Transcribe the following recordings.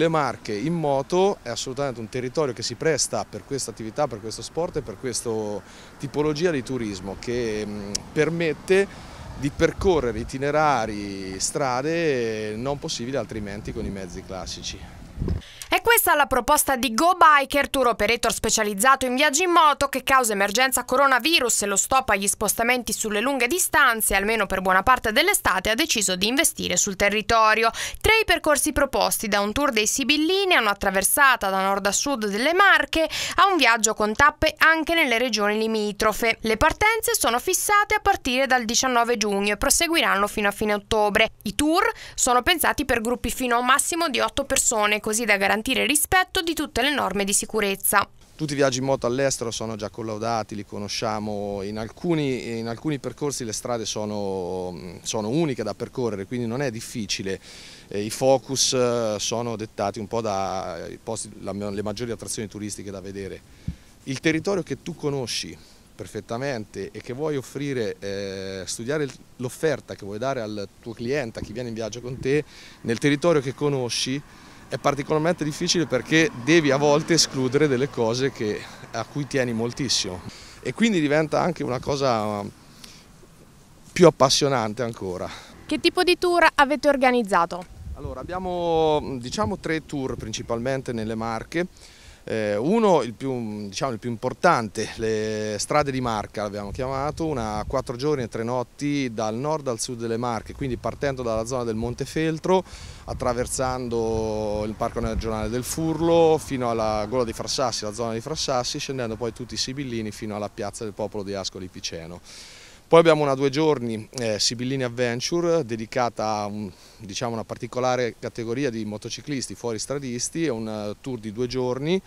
le Marche in moto è assolutamente un territorio che si presta per questa attività, per questo sport e per questa tipologia di turismo che mm, permette di percorrere itinerari, strade non possibili altrimenti con i mezzi classici. E questa è la proposta di Go Biker, tour operator specializzato in viaggi in moto che causa emergenza coronavirus e lo stop agli spostamenti sulle lunghe distanze, almeno per buona parte dell'estate, ha deciso di investire sul territorio. Tre i percorsi proposti da un tour dei Sibillini a una traversata da nord a sud delle Marche a un viaggio con tappe anche nelle regioni limitrofe. Le partenze sono fissate a partire dal 19 giugno e proseguiranno fino a fine ottobre. I tour sono pensati per gruppi fino a un massimo di 8 persone, così da garantire garantire il rispetto di tutte le norme di sicurezza. Tutti i viaggi in moto all'estero sono già collaudati, li conosciamo, in alcuni, in alcuni percorsi le strade sono, sono, uniche da percorrere, quindi non è difficile. Eh, I focus eh, sono dettati un po' dalle eh, maggiori attrazioni turistiche da vedere. Il territorio che tu conosci perfettamente e che vuoi offrire, eh, studiare l'offerta che vuoi dare al tuo cliente, a chi viene in viaggio con te, nel territorio che conosci, è particolarmente difficile perché devi a volte escludere delle cose che, a cui tieni moltissimo e quindi diventa anche una cosa um, più appassionante ancora. Che tipo di tour avete organizzato? Allora, abbiamo diciamo tre tour principalmente nelle Marche eh, uno, il più, diciamo, il più, importante, le strade di Marca l'abbiamo chiamato, una quattro giorni e tre notti dal nord al sud delle Marche, quindi partendo dalla zona del Monte Feltro, attraversando il Parco Regionale del Furlo fino alla gola di Frassassi, la zona di Frassassi, scendendo poi tutti i Sibillini fino alla piazza del popolo di Ascoli Piceno. Poi abbiamo una due giorni eh, Sibillini Adventure dedicata a un, diciamo, una particolare categoria di motociclisti fuoristradisti, è un eh, tour di due giorni,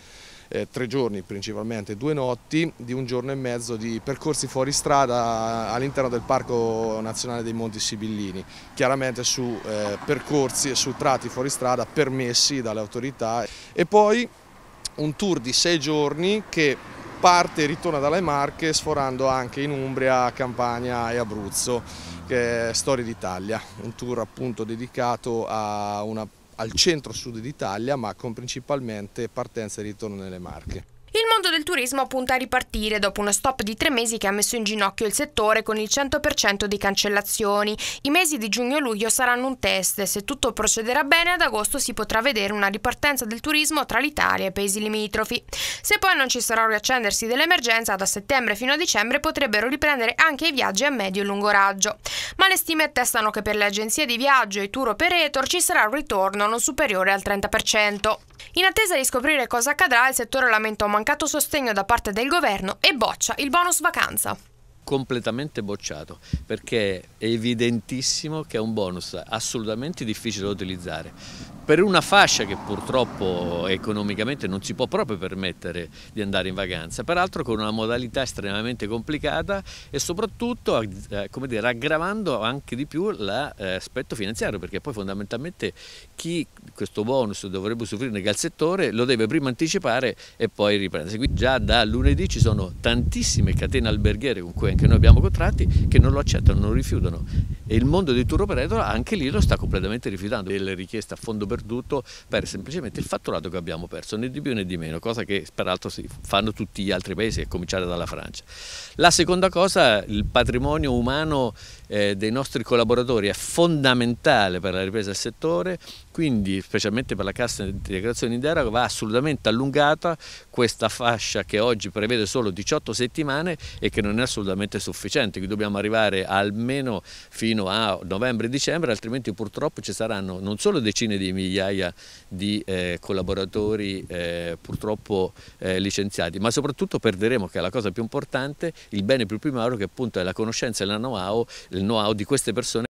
eh, tre giorni principalmente, due notti, di un giorno e mezzo di percorsi fuoristrada all'interno del Parco Nazionale dei Monti Sibillini, chiaramente su eh, percorsi e su tratti fuoristrada permessi dalle autorità. E poi un tour di sei giorni che parte e ritorna dalle Marche sforando anche in Umbria, Campania e Abruzzo, che è Storia d'Italia, un tour appunto dedicato una, al centro-sud d'Italia ma con principalmente partenza e ritorno nelle Marche del turismo punta a ripartire dopo uno stop di tre mesi che ha messo in ginocchio il settore con il 100% di cancellazioni. I mesi di giugno e luglio saranno un test e se tutto procederà bene ad agosto si potrà vedere una ripartenza del turismo tra l'Italia e i paesi limitrofi. Se poi non ci sarà un riaccendersi dell'emergenza, da settembre fino a dicembre potrebbero riprendere anche i viaggi a medio e lungo raggio. Ma le stime attestano che per le agenzie di viaggio e i tour operator ci sarà un ritorno non superiore al 30%. In attesa di scoprire cosa accadrà, il settore lamenta un mancato sostegno sostegno da parte del governo e boccia il bonus vacanza completamente bocciato perché è evidentissimo che è un bonus assolutamente difficile da utilizzare per una fascia che purtroppo economicamente non si può proprio permettere di andare in vacanza, peraltro con una modalità estremamente complicata e soprattutto eh, dire, aggravando anche di più l'aspetto eh, finanziario perché poi fondamentalmente chi questo bonus dovrebbe soffrire nel settore lo deve prima anticipare e poi riprendere Quindi già da lunedì ci sono tantissime catene alberghiere con cui giovani che noi abbiamo contratti che non lo accettano, non lo rifiutano e il mondo dei tour operator anche lì lo sta completamente rifiutando e le richieste a fondo perduto per semplicemente il fatturato che abbiamo perso, né di più né di meno, cosa che peraltro si fanno tutti gli altri paesi a cominciare dalla Francia. La seconda cosa, il patrimonio umano eh, dei nostri collaboratori è fondamentale per la ripresa del settore, quindi, specialmente per la cassa di integrazione in deroga, va assolutamente allungata questa fascia che oggi prevede solo 18 settimane e che non è assolutamente sufficiente, che dobbiamo arrivare almeno fino a novembre-dicembre, altrimenti purtroppo ci saranno non solo decine di migliaia di eh, collaboratori eh, purtroppo eh, licenziati, ma soprattutto perderemo, che è la cosa più importante, il bene più primario che appunto è la conoscenza e la know-how know di queste persone